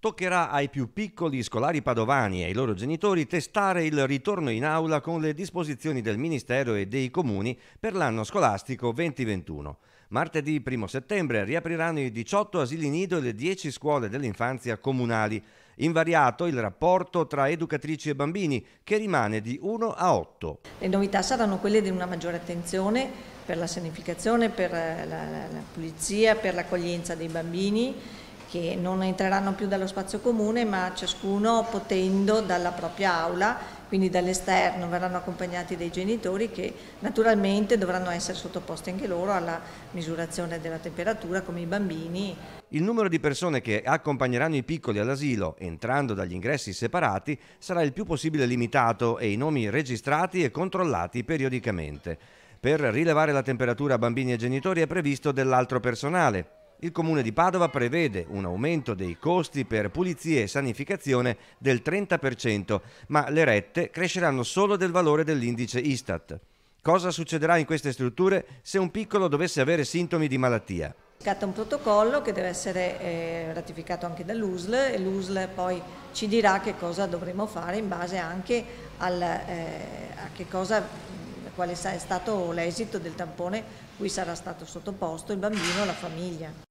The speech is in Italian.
toccherà ai più piccoli scolari padovani e ai loro genitori testare il ritorno in aula con le disposizioni del Ministero e dei Comuni per l'anno scolastico 2021. Martedì 1 settembre riapriranno i 18 asili nido e le 10 scuole dell'infanzia comunali, invariato il rapporto tra educatrici e bambini che rimane di 1 a 8. Le novità saranno quelle di una maggiore attenzione per la sanificazione, per la, la, la pulizia, per l'accoglienza dei bambini che non entreranno più dallo spazio comune ma ciascuno potendo dalla propria aula, quindi dall'esterno verranno accompagnati dai genitori che naturalmente dovranno essere sottoposti anche loro alla misurazione della temperatura come i bambini. Il numero di persone che accompagneranno i piccoli all'asilo entrando dagli ingressi separati sarà il più possibile limitato e i nomi registrati e controllati periodicamente. Per rilevare la temperatura a bambini e genitori è previsto dell'altro personale, il Comune di Padova prevede un aumento dei costi per pulizie e sanificazione del 30%, ma le rette cresceranno solo del valore dell'indice Istat. Cosa succederà in queste strutture se un piccolo dovesse avere sintomi di malattia? Scatta un protocollo che deve essere eh, ratificato anche dall'USL e l'USL poi ci dirà che cosa dovremo fare in base anche al, eh, a che cosa, quale è stato l'esito del tampone cui sarà stato sottoposto il bambino o la famiglia.